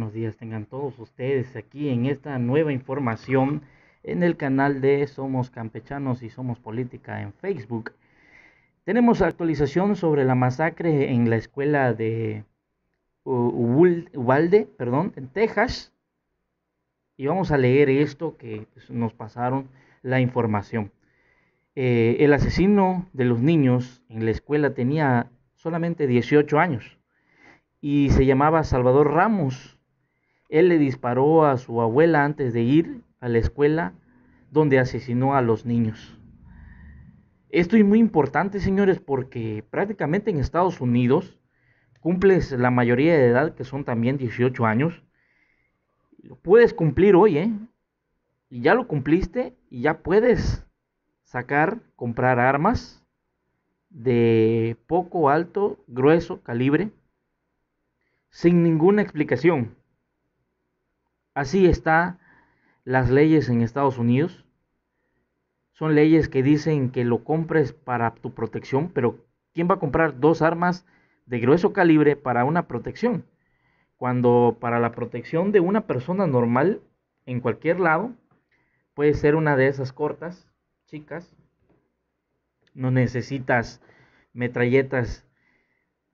Buenos días tengan todos ustedes aquí en esta nueva información en el canal de Somos Campechanos y Somos Política en Facebook. Tenemos actualización sobre la masacre en la escuela de Ubalde, perdón, en Texas. Y vamos a leer esto que pues, nos pasaron la información. Eh, el asesino de los niños en la escuela tenía solamente 18 años y se llamaba Salvador Ramos él le disparó a su abuela antes de ir a la escuela donde asesinó a los niños. Esto es muy importante, señores, porque prácticamente en Estados Unidos cumples la mayoría de edad, que son también 18 años. Lo puedes cumplir hoy, ¿eh? Y ya lo cumpliste y ya puedes sacar, comprar armas de poco, alto, grueso, calibre, sin ninguna explicación. Así están las leyes en Estados Unidos. Son leyes que dicen que lo compres para tu protección, pero ¿quién va a comprar dos armas de grueso calibre para una protección? Cuando para la protección de una persona normal en cualquier lado puede ser una de esas cortas, chicas. No necesitas metralletas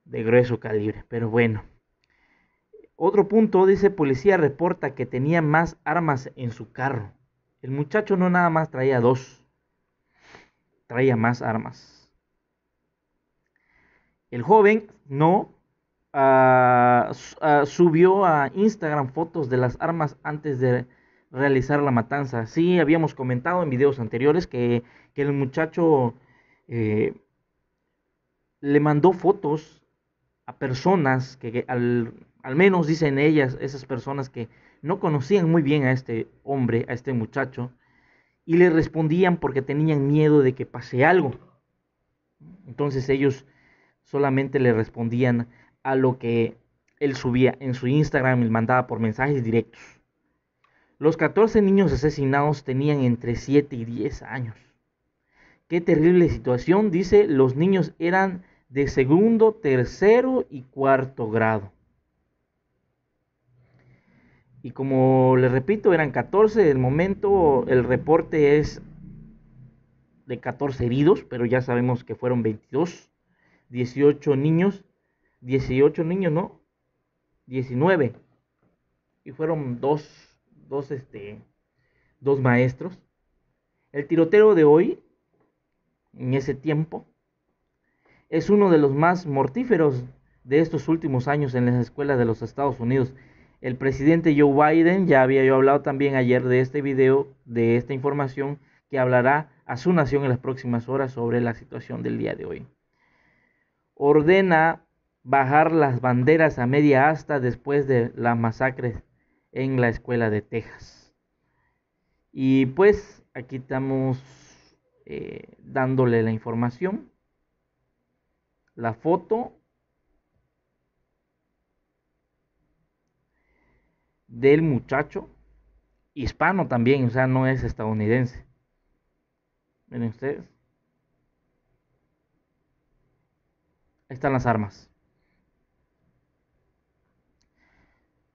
de grueso calibre, pero bueno. Otro punto, dice, policía reporta que tenía más armas en su carro. El muchacho no nada más traía dos, traía más armas. El joven no ah, ah, subió a Instagram fotos de las armas antes de realizar la matanza. Sí, habíamos comentado en videos anteriores que, el muchacho eh, le mandó fotos a personas que, que al al menos dicen ellas, esas personas que no conocían muy bien a este hombre, a este muchacho, y le respondían porque tenían miedo de que pase algo. Entonces ellos solamente le respondían a lo que él subía en su Instagram y mandaba por mensajes directos. Los 14 niños asesinados tenían entre 7 y 10 años. Qué terrible situación, dice, los niños eran de segundo, tercero y cuarto grado. Y como les repito, eran 14, el momento el reporte es de 14 heridos, pero ya sabemos que fueron 22, 18 niños, 18 niños, ¿no? 19. Y fueron dos, dos, este, dos maestros. El tiroteo de hoy, en ese tiempo, es uno de los más mortíferos de estos últimos años en las escuelas de los Estados Unidos. El presidente Joe Biden, ya había yo hablado también ayer de este video, de esta información, que hablará a su nación en las próximas horas sobre la situación del día de hoy. Ordena bajar las banderas a media asta después de las masacres en la escuela de Texas. Y pues aquí estamos eh, dándole la información, la foto del muchacho hispano también, o sea, no es estadounidense. Miren ustedes. Ahí están las armas.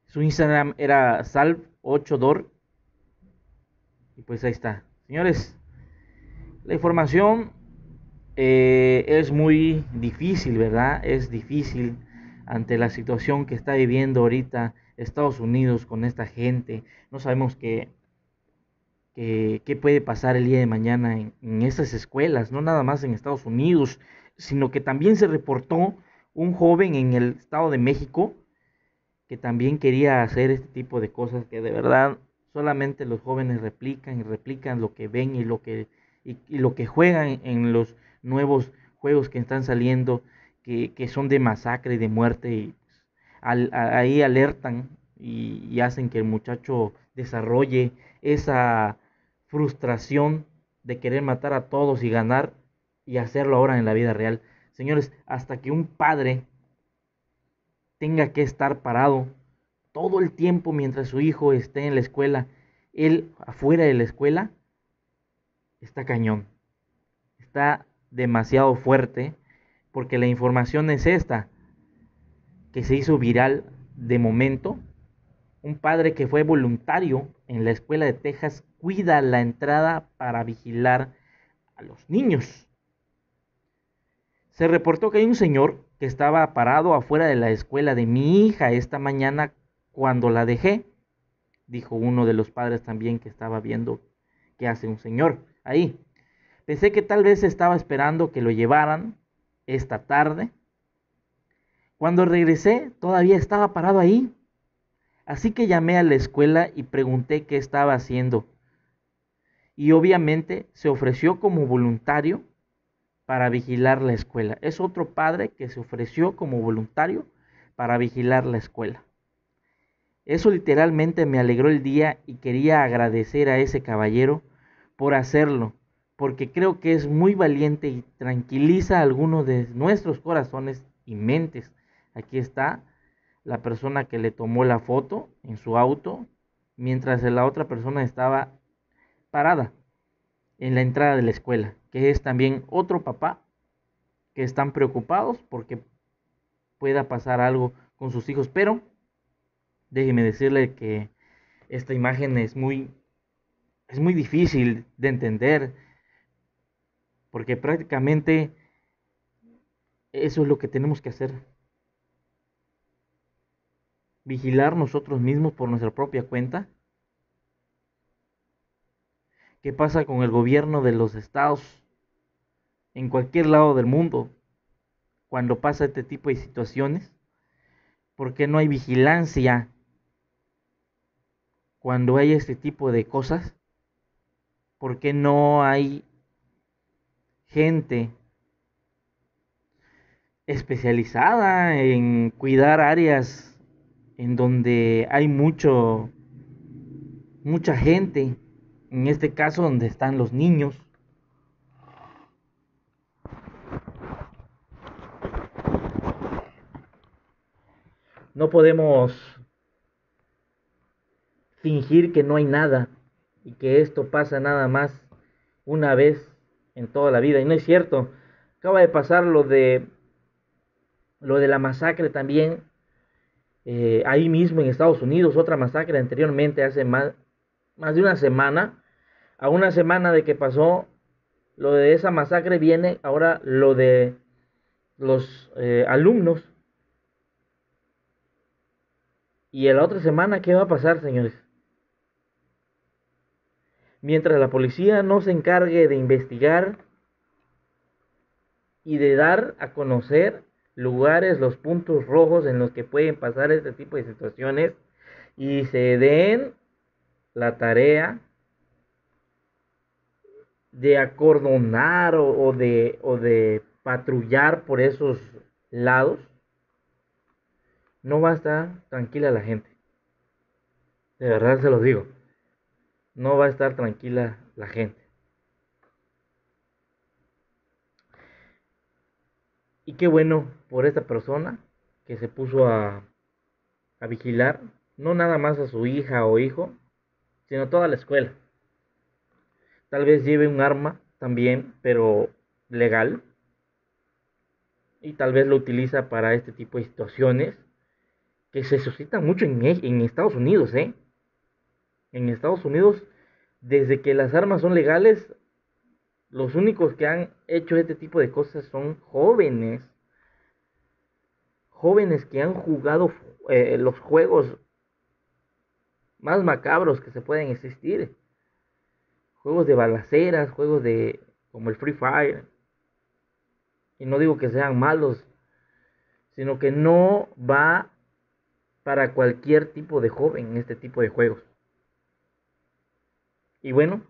Su Instagram era salv8dor. Y pues ahí está. Señores, la información eh, es muy difícil, ¿verdad? Es difícil ante la situación que está viviendo ahorita Estados Unidos con esta gente. No sabemos qué, qué, puede pasar el día de mañana en, esas escuelas, no nada más en Estados Unidos, sino que también se reportó un joven en el Estado de México que también quería hacer este tipo de cosas que de verdad solamente los jóvenes replican y replican lo que ven y lo que, y lo que juegan en los nuevos juegos que están saliendo, que, que son de masacre y de muerte y ahí alertan y, hacen que el muchacho desarrolle esa frustración de querer matar a todos y ganar y hacerlo ahora en la vida real. Señores, hasta que un padre tenga que estar parado todo el tiempo mientras su hijo esté en la escuela, él afuera de la escuela, está cañón. Está demasiado fuerte porque la información es esta que se hizo viral de momento. Un padre que fue voluntario en la escuela de Texas cuida la entrada para vigilar a los niños. Se reportó que hay un señor que estaba parado afuera de la escuela de mi hija esta mañana cuando la dejé, dijo uno de los padres también que estaba viendo qué hace un señor ahí. Pensé que tal vez estaba esperando que lo llevaran esta tarde cuando regresé, todavía estaba parado ahí. Así que llamé a la escuela y pregunté qué estaba haciendo. Y obviamente se ofreció como voluntario para vigilar la escuela. Es otro padre que se ofreció como voluntario para vigilar la escuela. Eso literalmente me alegró el día y quería agradecer a ese caballero por hacerlo, porque creo que es muy valiente y tranquiliza algunos de nuestros corazones y mentes Aquí está la persona que le tomó la foto en su auto mientras la otra persona estaba parada en la entrada de la escuela, que es también otro papá que están preocupados porque pueda pasar algo con sus hijos, pero déjeme decirle que esta imagen es muy es muy difícil de entender porque prácticamente eso es lo que tenemos que hacer vigilar nosotros mismos por nuestra propia cuenta? ¿Qué pasa con el gobierno de los estados en cualquier lado del mundo cuando pasa este tipo de situaciones? ¿Por qué no hay vigilancia cuando hay este tipo de cosas? ¿Por qué no hay gente especializada en cuidar áreas en donde hay mucho, mucha gente, en este caso donde están los niños. No podemos fingir que no hay nada y que esto pasa nada más una vez en toda la vida. Y no es cierto. Acaba de pasar lo de lo de la masacre también eh, ahí mismo en Estados Unidos, otra masacre anteriormente hace más, más de una semana. A una semana de que pasó lo de esa masacre viene ahora lo de los eh, alumnos. Y en la otra semana, ¿qué va a pasar, señores? Mientras la policía no se encargue de investigar y de dar a conocer lugares, los puntos rojos en los que pueden pasar este tipo de situaciones y se den la tarea de acordonar o, de, o de patrullar por esos lados, no va a estar tranquila la gente. De verdad se lo digo. No va a estar tranquila la gente. Y qué bueno por esta persona que se puso a, a vigilar, no nada más a su hija o hijo, sino toda la escuela. Tal vez lleve un arma también, pero legal. Y tal vez lo utiliza para este tipo de situaciones que se suscitan mucho en, e, en Estados Unidos, ¿eh? En Estados Unidos, desde que las armas son legales, los únicos que han hecho este tipo de cosas son jóvenes. Jóvenes que han jugado eh, los juegos más macabros que se pueden existir. Juegos de balaceras, juegos de como el Free Fire. Y no digo que sean malos, sino que no va para cualquier tipo de joven este tipo de juegos. Y bueno,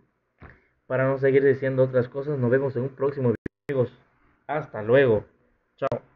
para no seguir diciendo otras cosas, nos vemos en un próximo video, amigos. Hasta luego. Chao.